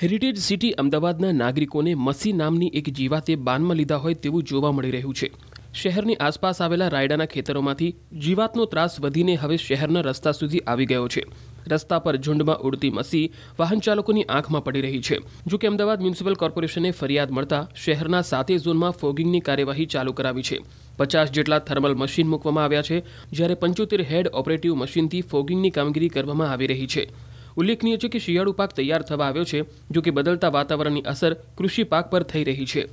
heritage city અમદાવાદના નાગરિકોને મસી નામની એક જીવાતે બાનમાં લીધા હોય તેવું જોવા મળી રહ્યું છે શહેરની આસપાસ આવેલા રાયડાના ખેતરોમાંથી જીવાતનો ત્રાસ વધીને હવે શહેરના રસ્તા સુધી આવી ગયો છે રસ્તા પર ઝુંડમાં ઉડતી મસી વાહન ચાલકોની આંખમાં પડી રહી છે જો કે અમદાવાદ મ્યુનિસિપલ કોર્પોરેશને ફરિયાદ મળતા શહેરના સાતે ઝોનમાં ફોગિંગની કાર્યવાહી ચાલુ કરાવી છે પચાસ જેટલા થર્મલ મશીન મૂકવામાં આવ્યા છે જ્યારે પંચોતેર હેડ ઓપરેટિવ મશીનથી ફોગિંગની કામગીરી કરવામાં આવી રહી છે ઉલ્લેખનીય છે કે શિયાળુ પાક તૈયાર થવા આવ્યો છે જો કે બદલતા વાતાવરણની અસર કૃષિ પાક પર થઈ રહી છે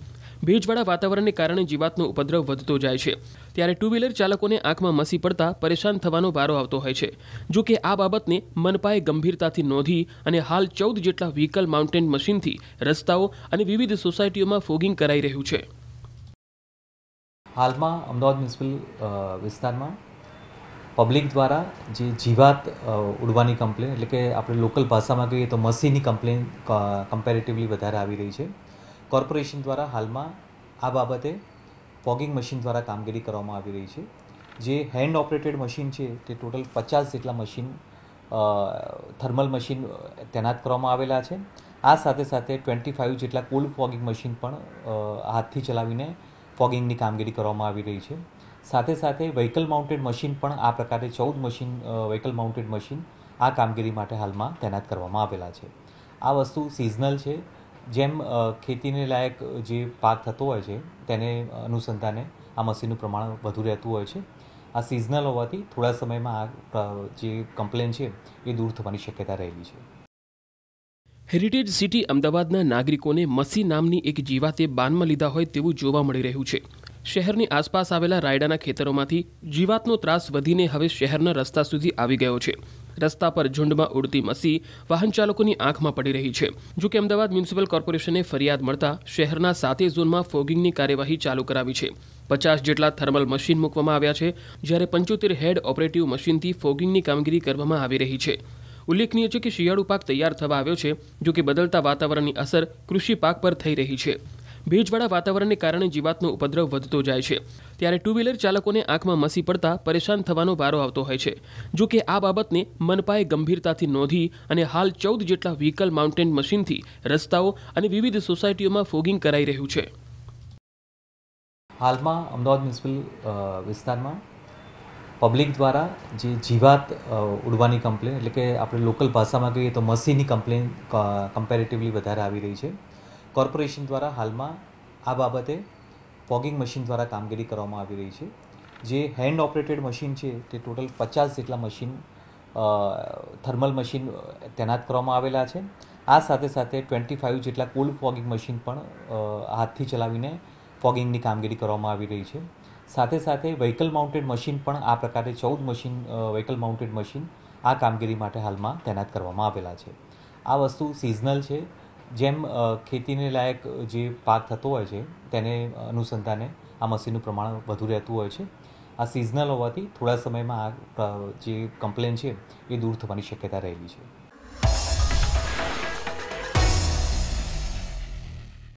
ભેજવાળા વાતાવરણને કારણે જીવાતનો ઉપદ્રવ વધતો જાય છે ત્યારે ટુ વ્હીલર ચાલકોને આંખમાં મસી પડતા પરેશાન થવાનો વારો આવતો હોય છે જો કે આ બાબતને મનપાએ ગંભીરતાથી નોંધી અને હાલ ચૌદ જેટલા વ્હીકલ માઉન્ટેન મશીનથી રસ્તાઓ અને વિવિધ સોસાયટીઓમાં ફોગિંગ કરાઈ રહ્યું છે હાલમાં અમદાવાદ મ્યુનિસિપલ વિસ્તારમાં પબ્લિક દ્વારા જે જીવાત ઉડવાની કમ્પ્લેન એટલે કે આપણે લોકલ ભાષામાં કહીએ તો મસીની કમ્પ્લેન કમ્પેરેટિવલી વધારે આવી રહી છે કોર્પોરેશન દ્વારા હાલમાં આ બાબતે ફોગિંગ મશીન દ્વારા કામગીરી કરવામાં આવી રહી છે જે હેન્ડ ઓપરેટેડ મશીન છે તે ટોટલ પચાસ જેટલા મશીન થર્મલ મશીન તૈનાત કરવામાં આવેલા છે આ સાથે સાથે ટ્વેન્ટી ફાઇવ જેટલા કુલ ફોગિંગ મશીન પણ હાથથી ચલાવીને ફોગિંગની કામગીરી કરવામાં આવી રહી છે સાથે સાથે વ્હીકલ માઉન્ટેડ મશીન પણ આ પ્રકારે ચૌદ મશીન વ્હીકલ માઉન્ટેડ મશીન આ કામગીરી માટે હાલમાં તૈનાત કરવામાં આવેલા છે આ વસ્તુ સિઝનલ છે જેમ ખેતીને લાયક જે પાક થતો હોય છે તેને અનુસંધાને આ મશીનનું પ્રમાણ વધુ રહેતું હોય છે આ સિઝનલ હોવાથી થોડા સમયમાં આ જે કમ્પ્લેન છે એ દૂર થવાની શક્યતા રહેલી છે હેરિટેજ સિટી અમદાવાદના નાગરિકોને મસી નામની એક જીવાતે બાનમાં લીધા હોય તેવું જોવા મળી રહ્યું છે શહેરની આસપાસ આવેલા રાયડાના ખેતરોમાંથી જીવાતનો ત્રાસ વધીને હવે શહેરના રસ્તા સુધી આવી ગયો છે રસ્તા પર ઝુંડમાં ઉડતી મસી વાહન ચાલકોની આંખમાં પડી રહી છે જો કે અમદાવાદ મ્યુનિસિપલ કોર્પોરેશને ફરિયાદ મળતા શહેરના સાતે ઝોનમાં ફોગિંગની કાર્યવાહી ચાલુ કરાવી છે પચાસ જેટલા થર્મલ મશીન મૂકવામાં આવ્યા છે જ્યારે પંચોતેર હેડ ઓપરેટિવ મશીનથી ફોગિંગની કામગીરી કરવામાં આવી રહી છે ઉલ્લેખનીય છે કે શિયાળુ પાક તૈયાર થવા આવ્યો છે જો કે બદલતા વાતાવરણની અસર કૃષિ પાક પર થઈ રહી છે ભેજવાળા વાતાવરણને કારણે જીવાતનો ઉપદ્રવ વધતો જાય છે ત્યારે ટુ વ્હીલર ચાલકોને આંખમાં મસી પડતા પરેશાન થવાનો વારો આવતો હોય છે જો કે આ બાબતને મનપાએ ગંભીરતાથી નોંધી અને હાલ ચૌદ જેટલા વ્હીકલ માઉન્ટેન મશીનથી રસ્તાઓ અને વિવિધ સોસાયટીઓમાં ફોગિંગ કરાઈ રહ્યું છે હાલમાં અમદાવાદ મ્યુનિસિપલ વિસ્તારમાં પબ્લિક દ્વારા જે જીવાત ઉડવાની કમ્પ્લેન એટલે કે આપણે લોકલ ભાષામાં કહીએ તો મસીની કમ્પ્લેન કમ્પેરેટિવલી વધારે આવી રહી છે કોર્પોરેશન દ્વારા હાલમાં આ બાબતે ફોગિંગ મશીન દ્વારા કામગીરી કરવામાં આવી રહી છે જે હેન્ડ ઓપરેટેડ મશીન છે તે ટોટલ પચાસ જેટલા મશીન થર્મલ મશીન તૈનાત કરવામાં આવેલા છે આ સાથે સાથે ટ્વેન્ટી ફાઇવ જેટલા કોલ્ડ ફોગિંગ મશીન પણ હાથથી ચલાવીને ફોગિંગની કામગીરી કરવામાં આવી રહી છે સાથે સાથે વ્હીકલ માઉન્ટેડ મશીન પણ આ પ્રકારે ચૌદ મશીન વ્હીકલ માઉન્ટેડ મશીન આ કામગીરી માટે હાલમાં તૈનાત કરવામાં આવેલા છે આ વસ્તુ સિઝનલ છે જેમ ખેતીને લાયક જે પાક થતો હોય છે તેને અનુસંધાને આ મશીનનું પ્રમાણ વધુ રહેતું હોય છે આ સિઝનલ હોવાથી થોડા સમયમાં આ જે કમ્પ્લેન છે એ દૂર થવાની શક્યતા રહેલી છે